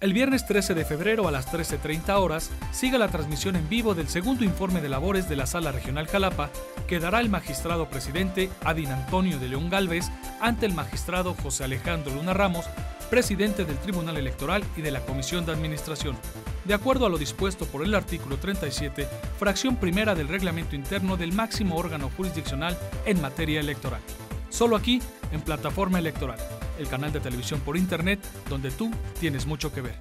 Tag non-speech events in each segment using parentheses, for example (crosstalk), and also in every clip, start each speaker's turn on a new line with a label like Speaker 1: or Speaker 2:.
Speaker 1: El viernes 13 de febrero a las 13.30 horas Siga la transmisión en vivo del segundo informe de labores de la Sala Regional Jalapa que dará el magistrado presidente Adin Antonio de León Galvez ante el magistrado José Alejandro Luna Ramos, presidente del Tribunal Electoral y de la Comisión de Administración. De acuerdo a lo dispuesto por el artículo 37, fracción primera del reglamento interno del máximo órgano jurisdiccional en materia electoral. Solo aquí, en plataforma electoral el canal de televisión por Internet donde tú tienes mucho que ver.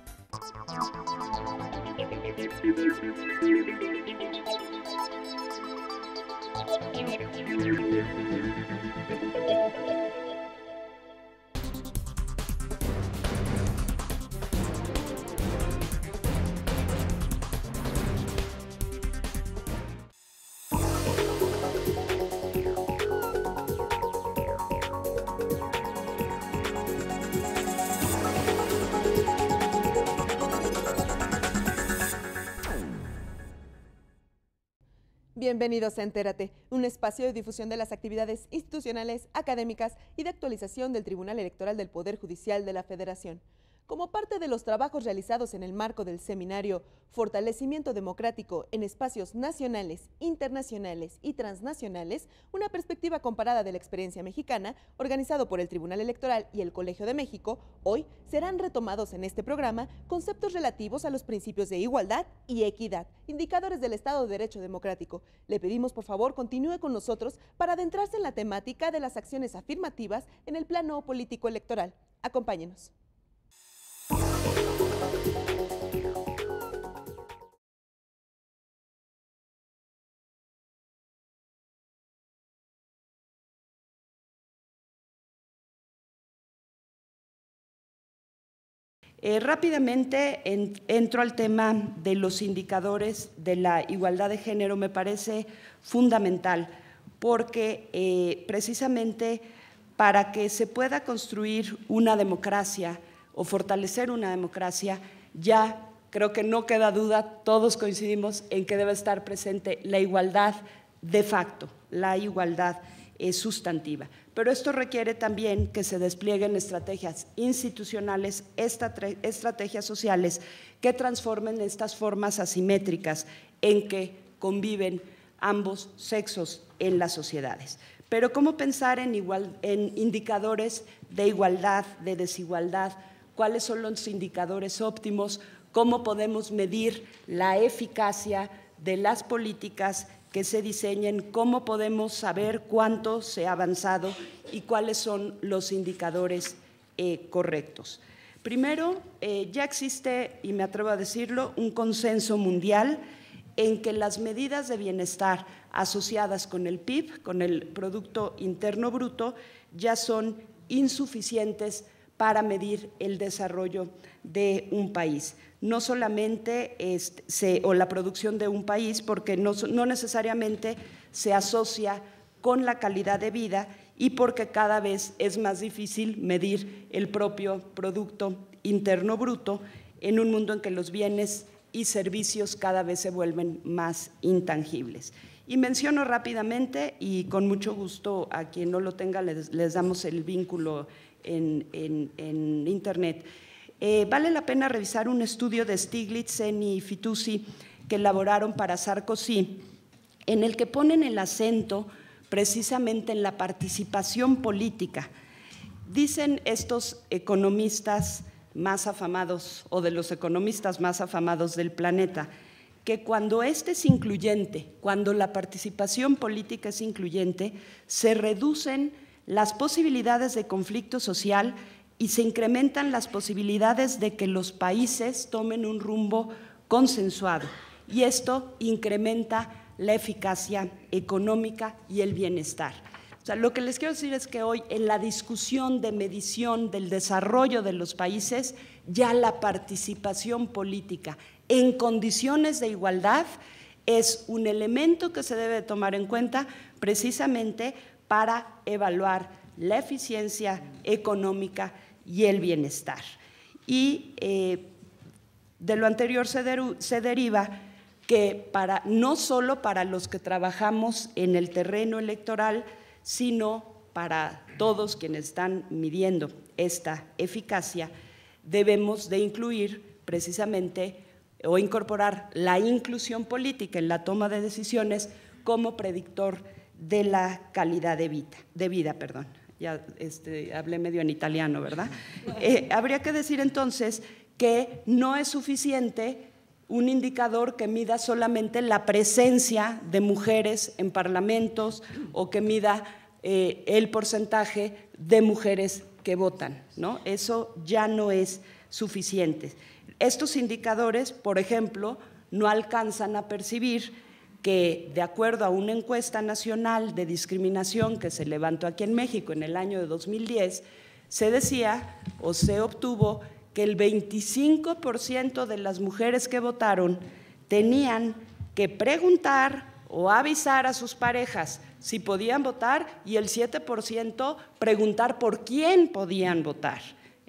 Speaker 2: Bienvenidos a Entérate, un espacio de difusión de las actividades institucionales, académicas y de actualización del Tribunal Electoral del Poder Judicial de la Federación como parte de los trabajos realizados en el marco del seminario Fortalecimiento Democrático en Espacios Nacionales, Internacionales y Transnacionales, una perspectiva comparada de la experiencia mexicana, organizado por el Tribunal Electoral y el Colegio de México, hoy serán retomados en este programa conceptos relativos a los principios de igualdad y equidad, indicadores del Estado de Derecho Democrático. Le pedimos por favor continúe con nosotros para adentrarse en la temática de las acciones afirmativas en el plano político electoral. Acompáñenos.
Speaker 3: Eh, rápidamente entro al tema de los indicadores de la igualdad de género. Me parece fundamental porque eh, precisamente para que se pueda construir una democracia o fortalecer una democracia, ya creo que no queda duda, todos coincidimos en que debe estar presente la igualdad de facto, la igualdad eh, sustantiva pero esto requiere también que se desplieguen estrategias institucionales, estrategias sociales que transformen estas formas asimétricas en que conviven ambos sexos en las sociedades. Pero ¿cómo pensar en, en indicadores de igualdad, de desigualdad? ¿Cuáles son los indicadores óptimos? ¿Cómo podemos medir la eficacia de las políticas que se diseñen cómo podemos saber cuánto se ha avanzado y cuáles son los indicadores eh, correctos. Primero, eh, ya existe, y me atrevo a decirlo, un consenso mundial en que las medidas de bienestar asociadas con el PIB, con el Producto Interno Bruto, ya son insuficientes para medir el desarrollo de un país no solamente este, o la producción de un país, porque no, necesariamente se asocia con la calidad de vida y porque cada vez es más difícil medir el propio Producto Interno Bruto en un mundo en que los bienes y servicios cada vez se vuelven más intangibles. Y menciono rápidamente, y con mucho gusto a quien no lo tenga, les, damos el vínculo en Internet. Eh, vale la pena revisar un estudio de Stiglitz, y Fitusi que elaboraron para Sarkozy, en el que ponen el acento precisamente en la participación política. Dicen estos economistas más afamados o de los economistas más afamados del planeta, que cuando este es incluyente, cuando la participación política es incluyente, se reducen las posibilidades de conflicto social y se incrementan las posibilidades de que los países tomen un rumbo consensuado y esto incrementa la eficacia económica y el bienestar. O sea, lo que les quiero decir es que hoy en la discusión de medición del desarrollo de los países, ya la participación política en condiciones de igualdad es un elemento que se debe tomar en cuenta precisamente para evaluar la eficiencia económica y el bienestar. Y eh, de lo anterior se, se deriva que para, no solo para los que trabajamos en el terreno electoral, sino para todos quienes están midiendo esta eficacia, debemos de incluir precisamente o incorporar la inclusión política en la toma de decisiones como predictor de la calidad de vida. De vida perdón ya este, hablé medio en italiano, ¿verdad? Eh, habría que decir entonces que no es suficiente un indicador que mida solamente la presencia de mujeres en parlamentos o que mida eh, el porcentaje de mujeres que votan, ¿no? Eso ya no es suficiente. Estos indicadores, por ejemplo, no alcanzan a percibir que de acuerdo a una encuesta nacional de discriminación que se levantó aquí en México en el año de 2010, se decía o se obtuvo que el 25% de las mujeres que votaron tenían que preguntar o avisar a sus parejas si podían votar y el 7% preguntar por quién podían votar.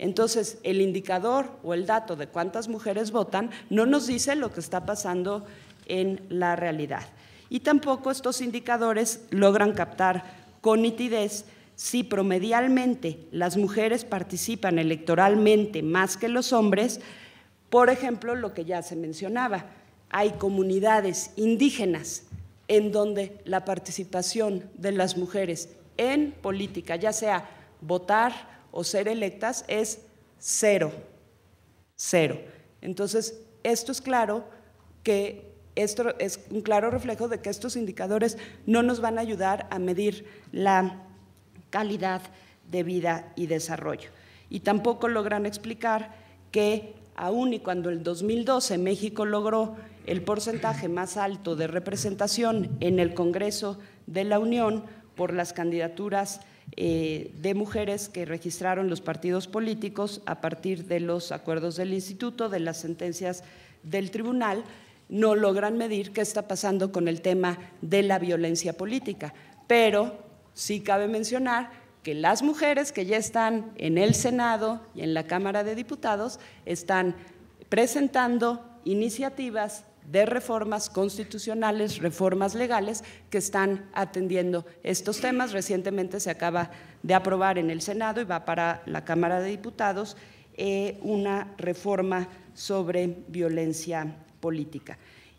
Speaker 3: Entonces, el indicador o el dato de cuántas mujeres votan no nos dice lo que está pasando en la realidad. Y tampoco estos indicadores logran captar con nitidez si promedialmente las mujeres participan electoralmente más que los hombres, por ejemplo, lo que ya se mencionaba, hay comunidades indígenas en donde la participación de las mujeres en política, ya sea votar o ser electas, es cero, cero. Entonces, esto es claro que esto es un claro reflejo de que estos indicadores no nos van a ayudar a medir la calidad de vida y desarrollo. Y tampoco logran explicar que aún y cuando el 2012 México logró el porcentaje más alto de representación en el Congreso de la Unión por las candidaturas eh, de mujeres que registraron los partidos políticos a partir de los acuerdos del instituto, de las sentencias del tribunal, no logran medir qué está pasando con el tema de la violencia política. Pero sí cabe mencionar que las mujeres que ya están en el Senado y en la Cámara de Diputados están presentando iniciativas de reformas constitucionales, reformas legales que están atendiendo estos temas. Recientemente se acaba de aprobar en el Senado y va para la Cámara de Diputados eh, una reforma sobre violencia política.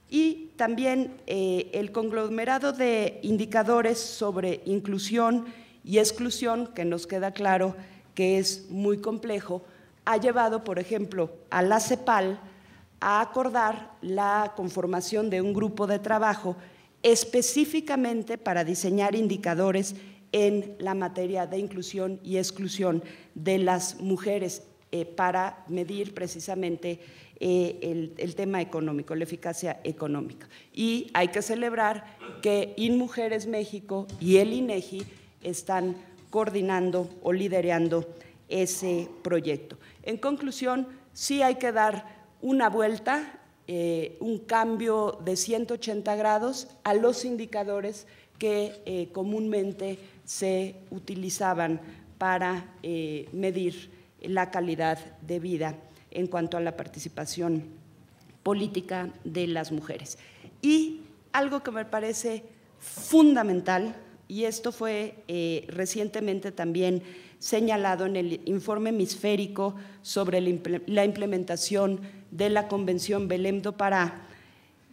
Speaker 3: Y también eh, el conglomerado de indicadores sobre inclusión y exclusión, que nos queda claro que es muy complejo, ha llevado, por ejemplo, a la CEPAL a acordar la conformación de un grupo de trabajo específicamente para diseñar indicadores en la materia de inclusión y exclusión de las mujeres eh, para medir precisamente eh, el, tema económico, la eficacia económica. Y hay que celebrar que InMujeres México y el INEGI están coordinando o liderando ese proyecto. En conclusión, sí hay que dar una vuelta, eh, un cambio de 180 grados a los indicadores que eh, comúnmente se utilizaban para medir la calidad de vida en cuanto a la participación política de las mujeres. Y algo que me parece fundamental, y esto fue eh, recientemente también señalado en el informe hemisférico sobre la implementación de la Convención Belém do Pará,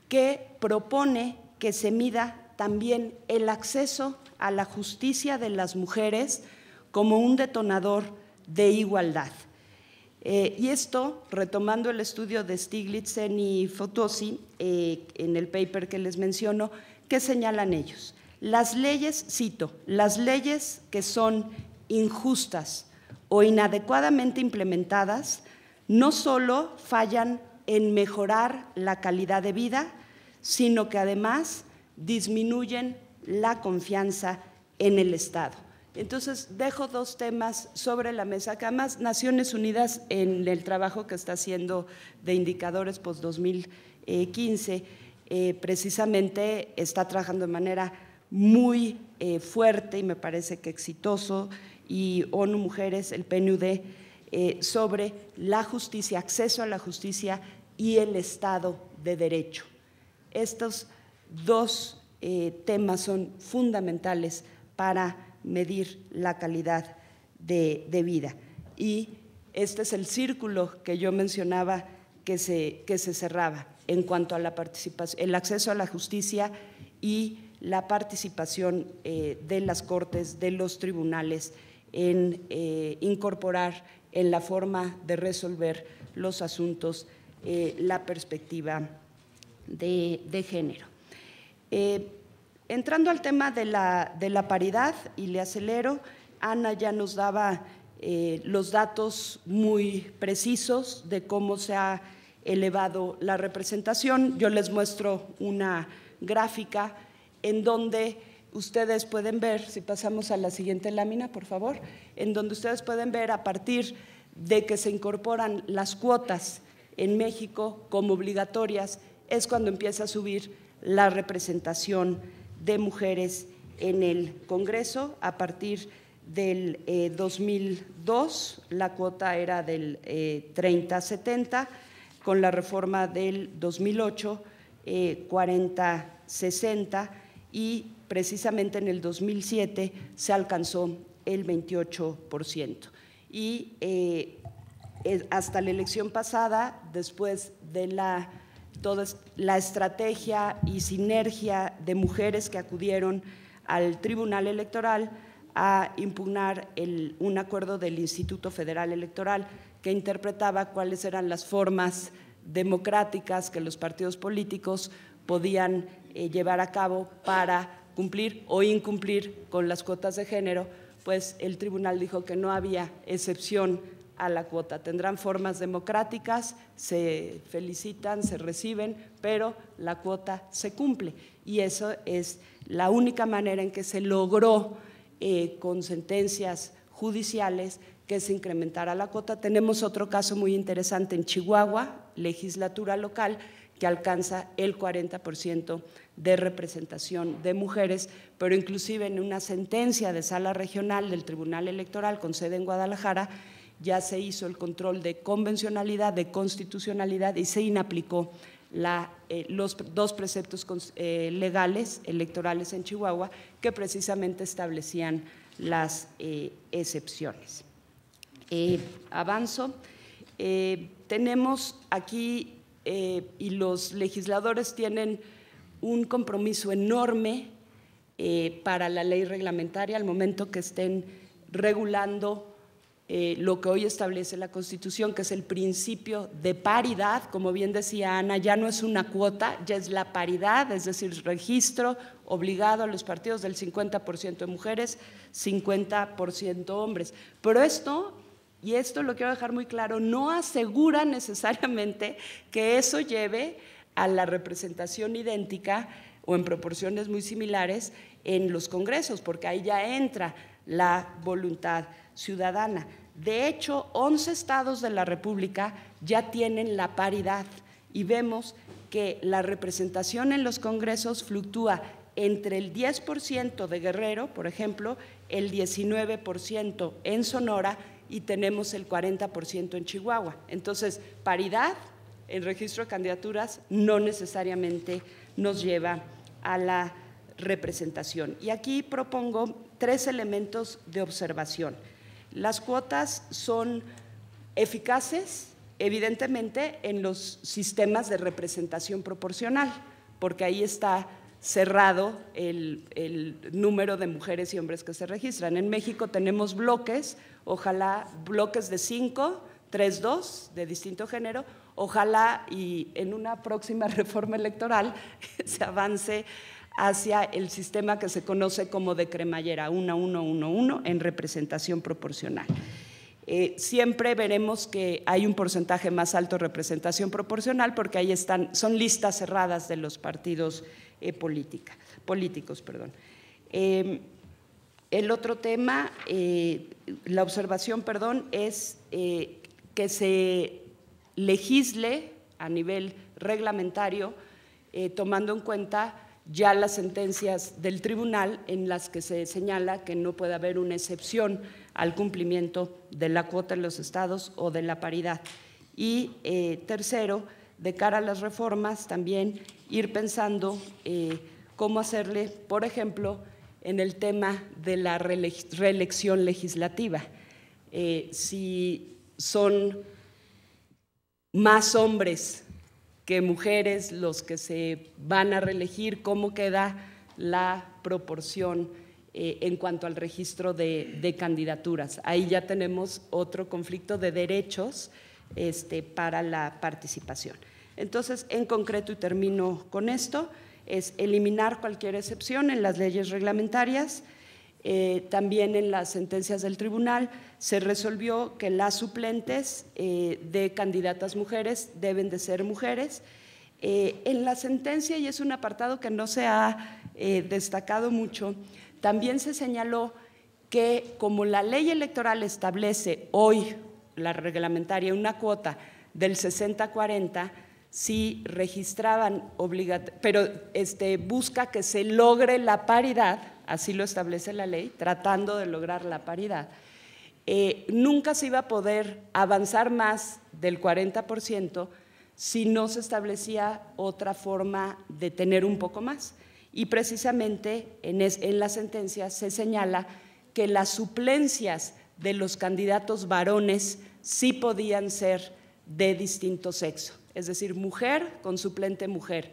Speaker 3: que propone que se mida también el acceso a la justicia de las mujeres como un detonador de igualdad. Eh, y esto, retomando el estudio de Stiglitzen y Fotosi, eh, en el paper que les menciono, ¿qué señalan ellos? Las leyes, cito, las leyes que son injustas o inadecuadamente implementadas no solo fallan en mejorar la calidad de vida, sino que además disminuyen la confianza en el Estado. Entonces, dejo dos temas sobre la mesa, Acá más Naciones Unidas en el trabajo que está haciendo de indicadores post-2015, eh, precisamente está trabajando de manera muy eh, fuerte y me parece que exitoso, y ONU Mujeres, el PNUD, eh, sobre la justicia, acceso a la justicia y el Estado de Derecho. Estos dos temas son fundamentales para medir la calidad de, vida. Y este es el círculo que yo mencionaba que se, que se cerraba en cuanto a la participación, el acceso a la justicia y la participación eh, de las cortes, de los tribunales, en eh, incorporar en la forma de resolver los asuntos eh, la perspectiva de, de género. Entrando al tema de la, paridad, y le acelero, Ana ya nos daba eh, los datos muy precisos de cómo se ha elevado la representación. Yo les muestro una gráfica en donde ustedes pueden ver, si pasamos a la siguiente lámina, por favor, en donde ustedes pueden ver a partir de que se incorporan las cuotas en México como obligatorias, es cuando empieza a subir la representación de mujeres en el Congreso. A partir del 2002 eh, la cuota era del 30-70, eh, con la reforma del 2008 40-60 eh, y precisamente en el 2007 se alcanzó el 28%. Y hasta la elección pasada, después de la toda la estrategia y sinergia de mujeres que acudieron al Tribunal Electoral a impugnar un acuerdo del Instituto Federal Electoral que interpretaba cuáles eran las formas democráticas que los partidos políticos podían eh, llevar a cabo para cumplir o incumplir con las cuotas de género, pues el tribunal dijo que no había excepción a la cuota. Tendrán formas democráticas, se felicitan, se reciben, pero la cuota se cumple. Y eso es la única manera en que se logró eh, con sentencias judiciales que se incrementara la cuota. Tenemos otro caso muy interesante en Chihuahua, legislatura local, que alcanza el 40% de representación de mujeres, pero inclusive en una sentencia de sala regional del Tribunal Electoral con sede en Guadalajara, ya se hizo el control de convencionalidad, de constitucionalidad y se inaplicó eh, los dos preceptos eh, legales electorales en Chihuahua que precisamente establecían las eh, excepciones. avanzo. tenemos aquí, y los legisladores tienen un compromiso enorme para la ley reglamentaria al momento que estén regulando eh, lo que hoy establece la Constitución, que es el principio de paridad, como bien decía Ana, ya no es una cuota, ya es la paridad, es decir, registro obligado a los partidos del 50% de mujeres, 50% hombres. Pero esto, y esto lo quiero dejar muy claro, no asegura necesariamente que eso lleve a la representación idéntica o en proporciones muy similares en los congresos, porque ahí ya entra la voluntad ciudadana. De hecho, 11 estados de la República ya tienen la paridad y vemos que la representación en los congresos fluctúa entre el 10% de Guerrero, por ejemplo, el 19% en Sonora y tenemos el 40% en Chihuahua. Entonces, paridad en registro de candidaturas no necesariamente nos lleva a la representación. Y aquí propongo tres elementos de observación. Las cuotas son eficaces, evidentemente, en los sistemas de representación proporcional, porque ahí está cerrado el, el, número de mujeres y hombres que se registran. En México tenemos bloques, ojalá bloques de cinco, tres, dos, de distinto género, ojalá y en una próxima (laughs) reforma electoral se avance hacia el sistema que se conoce como de cremallera 1-1-1-1 en representación proporcional. Eh, siempre veremos que hay un porcentaje más alto de representación proporcional porque ahí están, son listas cerradas de los partidos eh, políticos. Perdón. Em, el otro tema, eh, la observación, perdón, es que se legisle a nivel reglamentario tomando en cuenta ya las sentencias del tribunal en las que se señala que no puede haber una excepción al cumplimiento de la cuota en los estados o de la paridad. Y eh, tercero, de cara a las reformas, también ir pensando eh, cómo hacerle, por ejemplo, en el tema de la reelección legislativa. Eh, si son más hombres que mujeres los que se van a reelegir, cómo queda la proporción eh, en cuanto al registro de, candidaturas. Ahí ya tenemos otro conflicto de derechos este, para la participación. Entonces, en concreto, y termino con esto, es eliminar cualquier excepción en las leyes reglamentarias, eh, también en las sentencias del tribunal se resolvió que las suplentes eh, de candidatas mujeres deben de ser mujeres. Eh, en la sentencia, y es un apartado que no se ha destacado mucho, también se señaló que como la ley electoral establece hoy, la reglamentaria, una cuota del 60-40, si registraban obligatoriamente, pero este, busca que se logre la paridad, así lo establece la ley, tratando de lograr la paridad. Eh, nunca se iba a poder avanzar más del 40% si no se establecía otra forma de tener un poco más. Y precisamente en, en la sentencia se señala que las suplencias de los candidatos varones sí podían ser de distinto sexo, es decir, mujer con suplente mujer,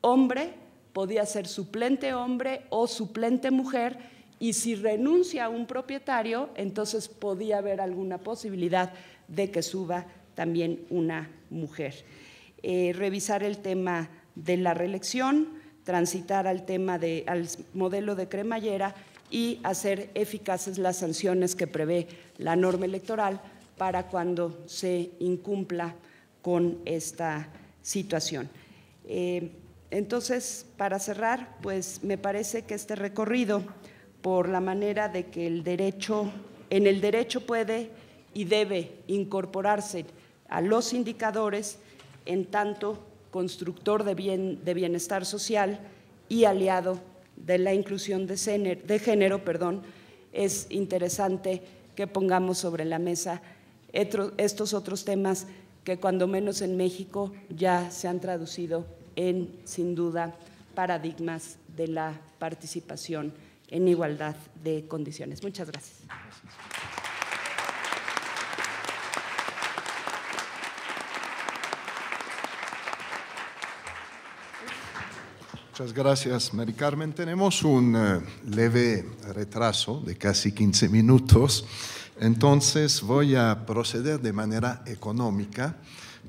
Speaker 3: hombre podía ser suplente hombre o suplente mujer y si renuncia a un propietario, entonces podía haber alguna posibilidad de que suba también una mujer. Eh, revisar el tema de la reelección, transitar al tema de, al modelo de cremallera y hacer eficaces las sanciones que prevé la norma electoral para cuando se incumpla con esta situación. Eh, entonces, para cerrar, pues me parece que este recorrido por la manera de que el derecho, en el derecho puede y debe incorporarse a los indicadores en tanto constructor de, bienestar social y aliado de la inclusión de, género, de género perdón, es interesante que pongamos sobre la mesa estos otros temas que cuando menos en México ya se han traducido en, sin duda, paradigmas de la participación en igualdad de condiciones. Muchas gracias.
Speaker 4: Muchas gracias, Mari Carmen. Tenemos un eh, leve retraso de casi 15 minutos, entonces voy a proceder de manera económica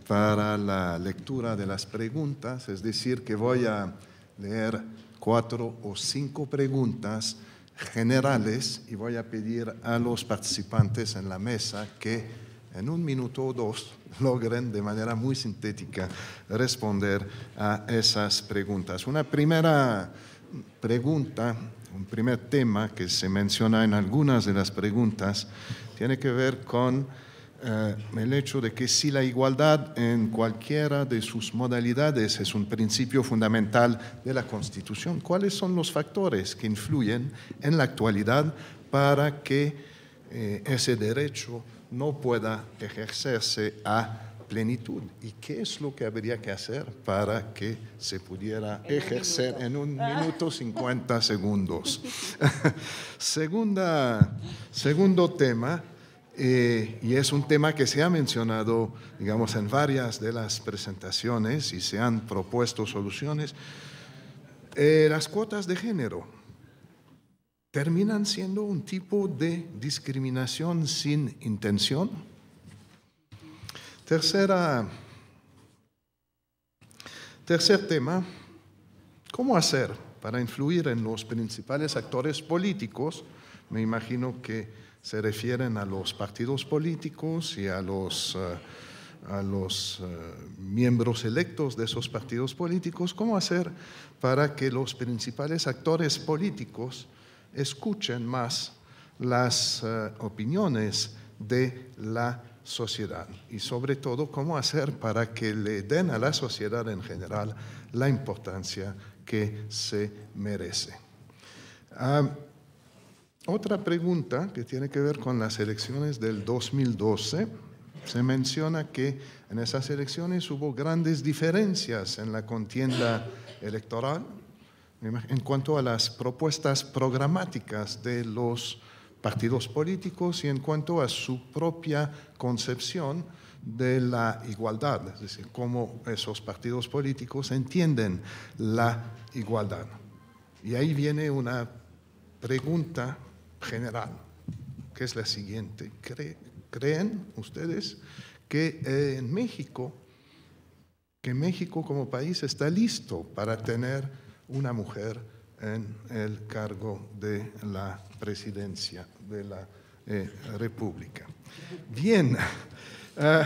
Speaker 4: para la lectura de las preguntas, es decir, que voy a leer cuatro o cinco preguntas generales y voy a pedir a los participantes en la mesa que en un minuto o dos (laughs) logren de manera muy sintética responder a esas preguntas. Una primera pregunta, un primer tema que se menciona en algunas de las preguntas, tiene que ver con eh, el hecho de que si la igualdad en cualquiera de sus modalidades es un principio fundamental de la Constitución, ¿cuáles son los factores que influyen en la actualidad para que eh, ese derecho no pueda ejercerse a plenitud y qué es lo que habría que hacer para que se pudiera ejercer en un ah. minuto 50 segundos. (laughs) (laughs) segundo tema, eh, y es un tema que se ha mencionado, digamos, en varias de las presentaciones y se han propuesto soluciones. Eh, las cuotas de género terminan siendo un tipo de discriminación sin intención. Tercera, tercer tema, ¿cómo hacer para influir en los principales actores políticos? Me imagino que se refieren a los partidos políticos y a los, eh, a los eh, miembros electos de esos partidos políticos, cómo hacer para que los principales actores políticos escuchen más las eh, opiniones de la sociedad y sobre todo cómo hacer para que le den a la sociedad en general la importancia que se merece. Ah, otra pregunta que tiene que ver con las elecciones del 2012. Se menciona que en esas elecciones hubo grandes diferencias en la contienda electoral en cuanto a las propuestas programáticas de los partidos políticos y en cuanto a su propia concepción de la igualdad, es decir, cómo esos partidos políticos entienden la igualdad. Y ahí viene una pregunta general, que es la siguiente. ¿Creen ustedes que eh, en México, que México como país está listo para tener una mujer en el cargo de la presidencia de la eh, República? Bien. (laughs) Eh,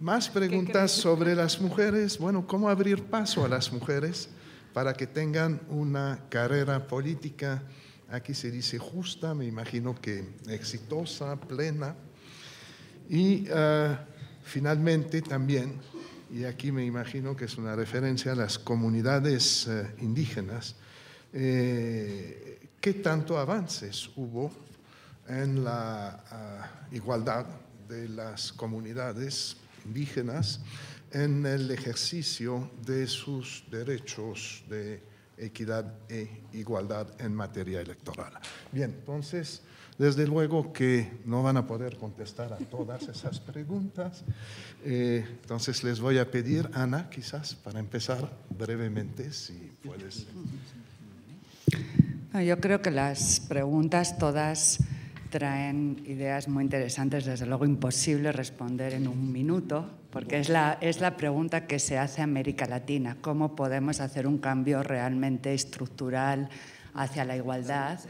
Speaker 4: más preguntas sobre las mujeres. Bueno, ¿cómo abrir paso a las mujeres para que tengan una carrera política Aquí se dice justa, me imagino que exitosa, plena. Y ah, finalmente también, y aquí me imagino que es una referencia a las comunidades ah, indígenas, eh, ¿qué tanto avances hubo en la ah, igualdad de las comunidades indígenas en el ejercicio de sus derechos de equidad e igualdad en materia electoral. Bien, entonces, desde luego que no van a poder contestar a todas esas preguntas, eh, entonces les voy a pedir, Ana, quizás para empezar brevemente, si puedes.
Speaker 5: yo creo que las preguntas todas traen ideas muy interesantes, desde luego imposible responder en un minuto, porque es la, es la pregunta que se hace a América Latina, cómo podemos hacer un cambio realmente estructural hacia la igualdad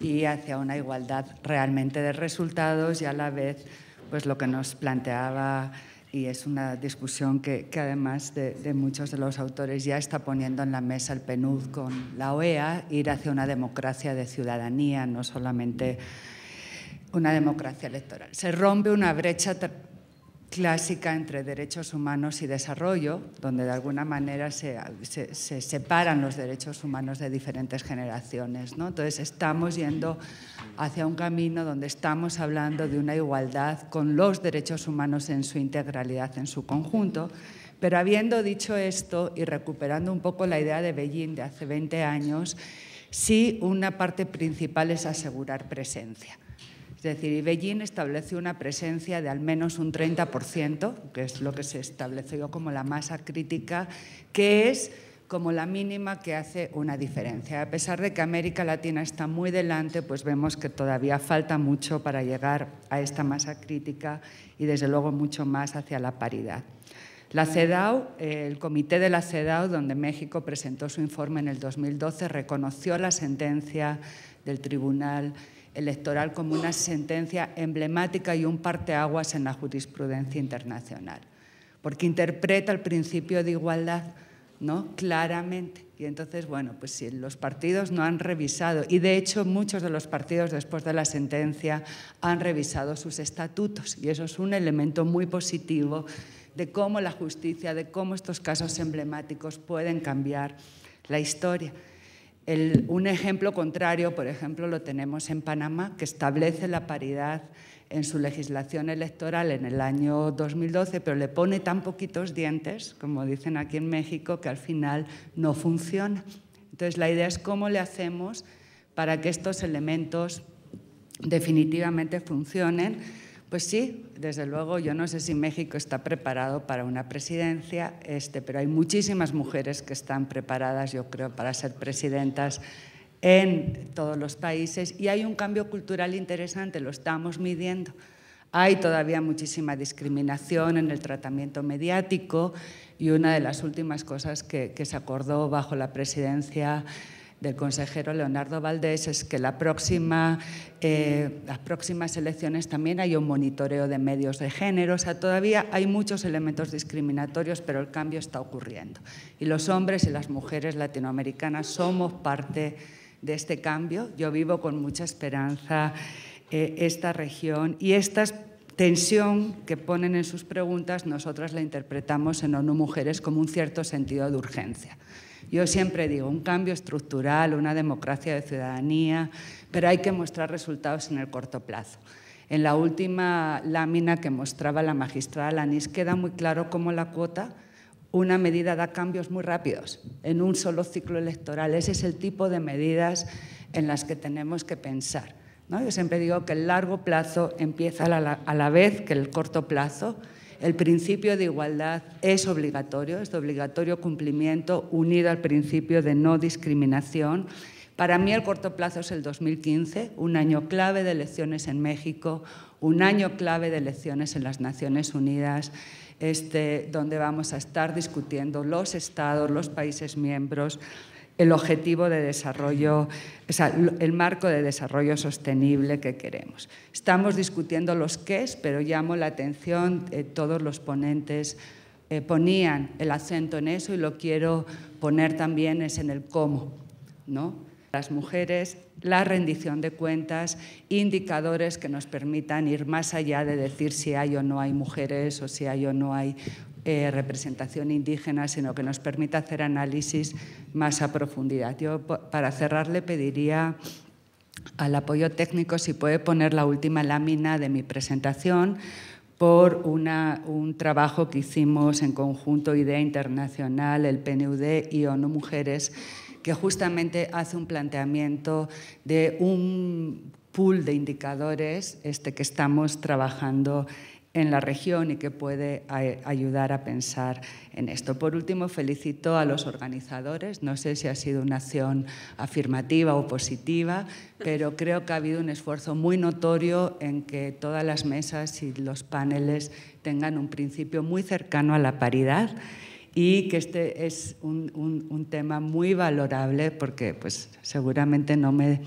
Speaker 5: y hacia una igualdad realmente de resultados y a la vez pues lo que nos planteaba y es una discusión que, que además de, de, muchos de los autores ya está poniendo en la mesa el PNUD con la OEA, ir hacia una democracia de ciudadanía, no solamente una democracia electoral. Se rompe una brecha clásica entre derechos humanos y desarrollo, donde de alguna manera se, separan los derechos humanos de diferentes generaciones. Entonces estamos yendo hacia un camino donde estamos hablando de una igualdad con los derechos humanos en su integralidad, en su conjunto. Pero habiendo dicho esto y recuperando un poco la idea de Beijing de hace 20 años, sí una parte principal es asegurar presencia. Es decir, Beijing estableció una presencia de al menos un 30%, que es lo que se estableció como la masa crítica, que es como la mínima que hace una diferencia. A pesar de que América Latina está muy delante, pues vemos que todavía falta mucho para llegar a esta masa crítica y desde luego mucho más hacia la paridad. La CEDAW, el comité de la CEDAW, donde México presentó su informe en el 2012, reconoció la sentencia del Tribunal electoral como una sentencia emblemática y un parteaguas en la jurisprudencia internacional, porque interpreta el principio de igualdad ¿no? claramente. Y entonces, bueno, pues si los partidos no han revisado, y de hecho muchos de los partidos después de la sentencia han revisado sus estatutos, y eso es un elemento muy positivo de cómo la justicia, de cómo estos casos emblemáticos pueden cambiar la historia un ejemplo contrario, por ejemplo, lo tenemos en Panamá, que establece la paridad en su legislación electoral en el año 2012, pero le pone tan poquitos dientes, como dicen aquí en México, que al final no funciona. Entonces, la idea es cómo le hacemos para que estos elementos definitivamente funcionen pues sí, desde luego, yo no sé si México está preparado para una presidencia, este, pero hay muchísimas mujeres que están preparadas, yo creo, para ser presidentas en todos los países y hay un cambio cultural interesante, lo estamos midiendo. Hay todavía muchísima discriminación en el tratamiento mediático y una de las últimas cosas que, que se acordó bajo la presidencia del consejero Leonardo Valdés es que la eh, las próximas elecciones también hay un monitoreo de medios de género, o sea, todavía hay muchos elementos discriminatorios, pero el cambio está ocurriendo. Y los hombres y las mujeres latinoamericanas somos parte de este cambio. Yo vivo con mucha esperanza eh, esta región y esta tensión que ponen en sus preguntas, nosotras la interpretamos en ONU Mujeres como un cierto sentido de urgencia. Yo siempre digo, un cambio estructural, una democracia de ciudadanía, pero hay que mostrar resultados en el corto plazo. En la última lámina que mostraba la magistrada Lanís queda muy claro cómo la cuota, una medida da cambios muy rápidos en un solo ciclo electoral. Ese es el tipo de medidas en las que tenemos que pensar. Yo siempre digo que el largo plazo empieza a la, a la vez que el corto plazo el principio de igualdad es obligatorio, es de obligatorio cumplimiento unido al principio de no discriminación. Para mí el corto plazo es el 2015, un año clave de elecciones en México, un año clave de elecciones en las Naciones Unidas, este, donde vamos a estar discutiendo los estados, los países miembros, el objetivo de desarrollo, el marco de desarrollo sostenible que queremos. Estamos discutiendo los qué, pero llamo la atención, eh, todos los ponentes eh, ponían el acento en eso y lo quiero poner también es en el cómo, ¿no? las mujeres, la rendición de cuentas, indicadores que nos permitan ir más allá de decir si hay o no hay mujeres o si hay o no hay eh, representación indígena, sino que nos permita hacer análisis más a profundidad. Yo, para cerrar, le pediría al apoyo técnico si puede poner la última lámina de mi presentación por un trabajo que hicimos en conjunto IDEA Internacional, el PNUD y ONU Mujeres, que justamente hace un planteamiento de un pool de indicadores este, que estamos trabajando en la región y que puede ayudar a pensar en esto. Por último, felicito a los organizadores. No sé si ha sido una acción afirmativa o positiva, pero creo que ha habido un esfuerzo muy notorio en que todas las mesas y los paneles tengan un principio muy cercano a la paridad y que este es un, un, tema muy valorable porque pues, seguramente no me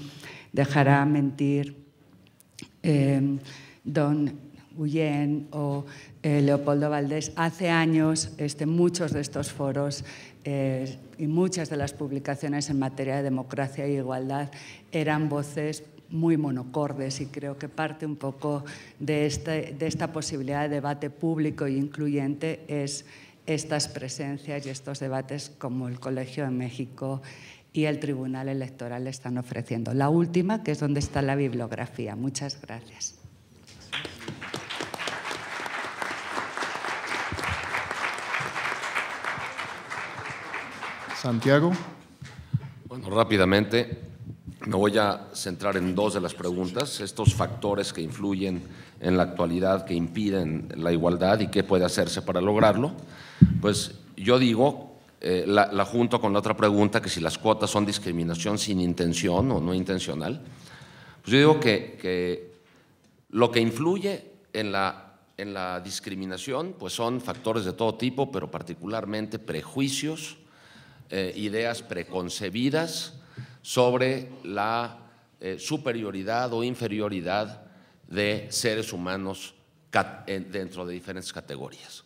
Speaker 5: dejará mentir. Eh, don Huyen o eh, Leopoldo Valdés, hace años este, muchos de estos foros eh, y muchas de las publicaciones en materia de democracia e igualdad eran voces muy monocordes y creo que parte un poco de, este, de esta posibilidad de debate público e incluyente es estas presencias y estos debates como el Colegio de México y el Tribunal Electoral están ofreciendo. La última, que es donde está la bibliografía. Muchas gracias.
Speaker 4: Santiago.
Speaker 1: Bueno, rápidamente me voy a centrar en dos de las preguntas, estos factores que influyen en la actualidad, que impiden la igualdad y qué puede hacerse para lograrlo. Pues yo digo, eh, la, junto con la otra pregunta, que si las cuotas son discriminación sin intención o no intencional, pues yo digo que, lo que influye en la, en la discriminación pues son factores de todo tipo, pero particularmente prejuicios, eh, ideas preconcebidas sobre la eh, superioridad o inferioridad de seres humanos eh, dentro de diferentes categorías.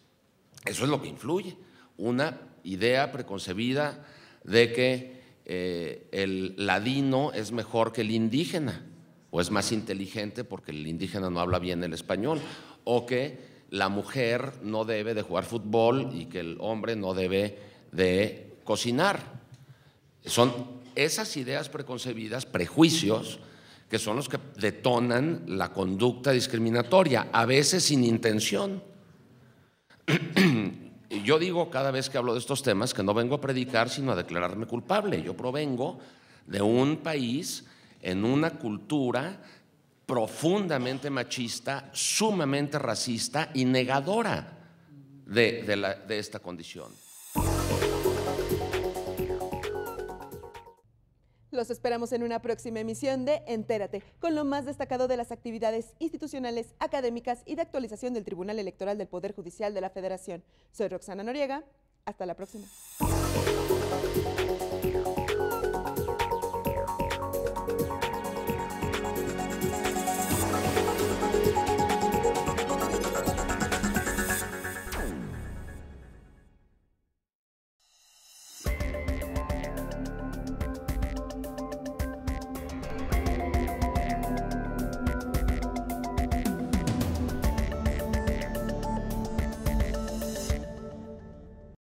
Speaker 1: Eso es lo que influye, una idea preconcebida de que el ladino es mejor que el indígena, o es más inteligente porque el indígena no habla bien el español, o que la mujer no debe de jugar fútbol y que el hombre no debe de cocinar. Son esas ideas preconcebidas, prejuicios, que son los que detonan la conducta discriminatoria, a veces sin intención. (clears throat) Yo digo cada vez que hablo de estos temas que no vengo a predicar, sino a declararme culpable. Yo provengo de un país en una cultura profundamente machista, sumamente racista y negadora de, esta condición.
Speaker 2: Los esperamos en una próxima emisión de Entérate, con lo más destacado de las actividades institucionales, académicas y de actualización del Tribunal Electoral del Poder Judicial de la Federación. Soy Roxana Noriega. Hasta la próxima.